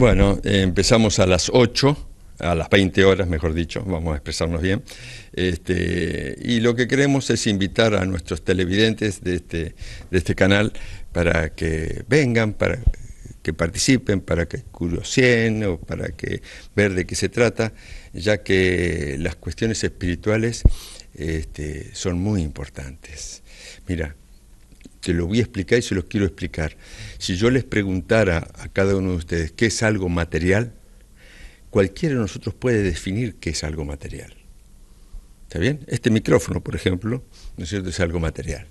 Bueno, eh, empezamos a las 8, a las 20 horas, mejor dicho, vamos a expresarnos bien. Este, y lo que queremos es invitar a nuestros televidentes de este, de este canal para que vengan, para que participen, para que curiosen o para que ver de qué se trata, ya que las cuestiones espirituales este, son muy importantes. Mira, te lo voy a explicar y se los quiero explicar. Si yo les preguntara a cada uno de ustedes qué es algo material, cualquiera de nosotros puede definir qué es algo material. ¿Está bien? Este micrófono, por ejemplo, ¿no es cierto? Es algo material.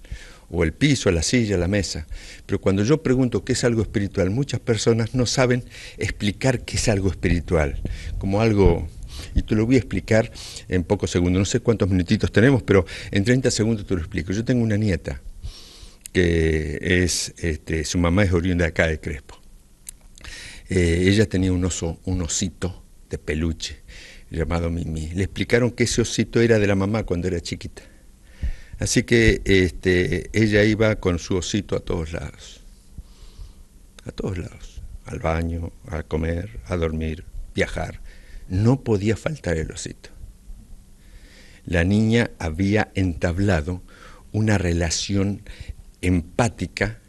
O el piso, la silla, la mesa. Pero cuando yo pregunto qué es algo espiritual, muchas personas no saben explicar qué es algo espiritual. Como algo y te lo voy a explicar en pocos segundos. No sé cuántos minutitos tenemos, pero en 30 segundos te lo explico. Yo tengo una nieta que es, este, su mamá es oriunda de acá de Crespo. Eh, ella tenía un oso, un osito de peluche llamado Mimi. Le explicaron que ese osito era de la mamá cuando era chiquita. Así que este, ella iba con su osito a todos lados. A todos lados. Al baño, a comer, a dormir, viajar. No podía faltar el osito. La niña había entablado una relación empática,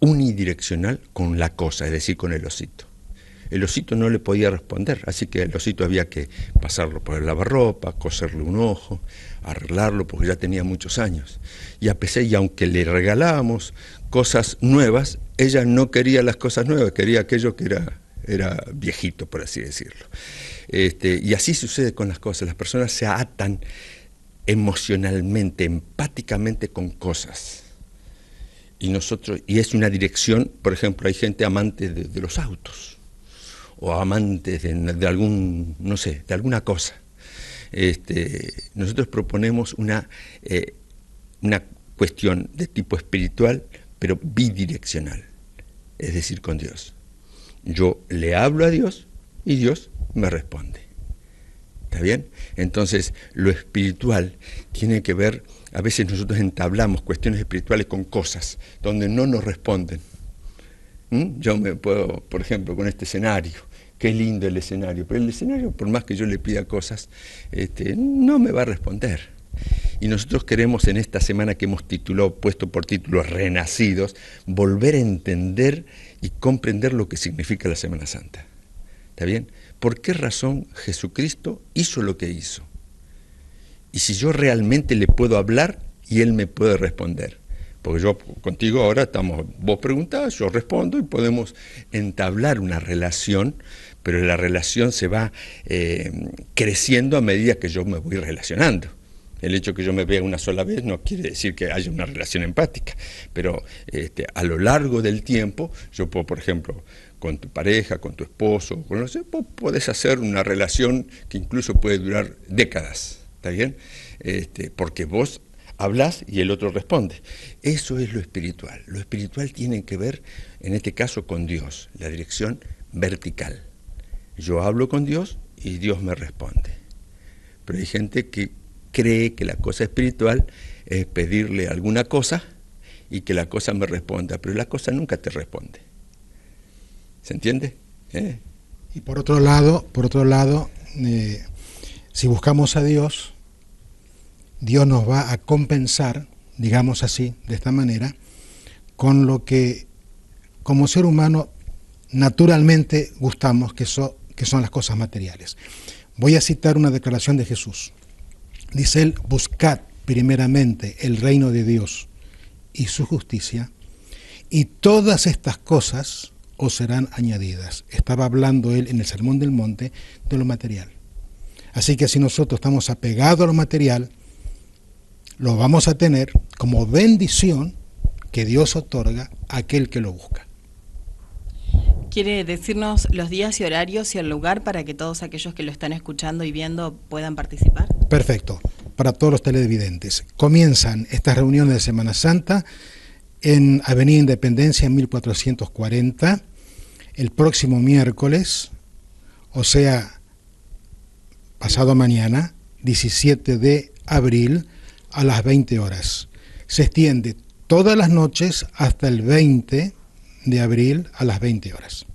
unidireccional con la cosa, es decir, con el osito. El osito no le podía responder, así que el osito había que pasarlo por el lavarropa, coserle un ojo, arreglarlo, porque ya tenía muchos años. Y a pesar, y aunque le regalábamos cosas nuevas, ella no quería las cosas nuevas, quería aquello que era, era viejito, por así decirlo. Este, y así sucede con las cosas, las personas se atan emocionalmente, empáticamente con cosas y nosotros y es una dirección por ejemplo hay gente amante de, los autos o amantes de, algún no sé de alguna cosa este, nosotros proponemos una eh, una cuestión de tipo espiritual pero bidireccional es decir con Dios yo le hablo a Dios y Dios me responde ¿Está bien? Entonces, lo espiritual tiene que ver, a veces nosotros entablamos cuestiones espirituales con cosas donde no nos responden. ¿Mm? Yo me puedo, por ejemplo, con este escenario, qué lindo el escenario, pero el escenario, por más que yo le pida cosas, este, no me va a responder. Y nosotros queremos en esta semana que hemos titulado, puesto por título Renacidos, volver a entender y comprender lo que significa la Semana Santa. ¿Está bien? por qué razón Jesucristo hizo lo que hizo. Y si yo realmente le puedo hablar y él me puede responder. Porque yo contigo ahora estamos, vos preguntás, yo respondo y podemos entablar una relación, pero la relación se va eh, creciendo a medida que yo me voy relacionando. El hecho que yo me vea una sola vez no quiere decir que haya una relación empática, pero este, a lo largo del tiempo yo puedo, por ejemplo, con tu pareja, con tu esposo, con los, vos podés hacer una relación que incluso puede durar décadas, ¿está bien? Este, porque vos hablas y el otro responde. Eso es lo espiritual. Lo espiritual tiene que ver, en este caso, con Dios, la dirección vertical. Yo hablo con Dios y Dios me responde. Pero hay gente que cree que la cosa espiritual es pedirle alguna cosa y que la cosa me responda, pero la cosa nunca te responde. ¿Se entiende? ¿Eh? Y por otro lado, por otro lado, eh, si buscamos a Dios, Dios nos va a compensar, digamos así, de esta manera, con lo que como ser humano naturalmente gustamos, que, que son las cosas materiales. Voy a citar una declaración de Jesús. Dice él, buscad primeramente el reino de Dios y su justicia, y todas estas cosas o serán añadidas. Estaba hablando él en el Sermón del Monte de lo material. Así que si nosotros estamos apegados a lo material, lo vamos a tener como bendición que Dios otorga a aquel que lo busca. ¿Quiere decirnos los días y horarios y el lugar para que todos aquellos que lo están escuchando y viendo puedan participar? Perfecto, para todos los televidentes. Comienzan estas reuniones de Semana Santa en Avenida Independencia 1440 el próximo miércoles, o sea, pasado mañana, 17 de abril, a las 20 horas. Se extiende todas las noches hasta el 20 de abril a las 20 horas.